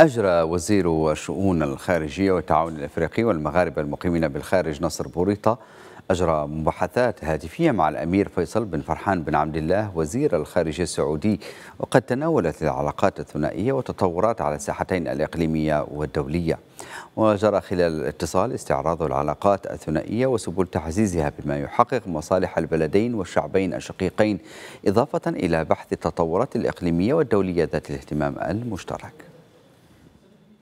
أجرى وزير الشؤون الخارجية والتعاون الأفريقي والمغاربة المقيمين بالخارج نصر بوريطة أجرى مباحثات هاتفية مع الأمير فيصل بن فرحان بن عبد الله وزير الخارجية السعودي وقد تناولت العلاقات الثنائية وتطورات على الساحتين الإقليمية والدولية وجرى خلال الاتصال استعراض العلاقات الثنائية وسبل تعزيزها بما يحقق مصالح البلدين والشعبين الشقيقين إضافة إلى بحث التطورات الإقليمية والدولية ذات الاهتمام المشترك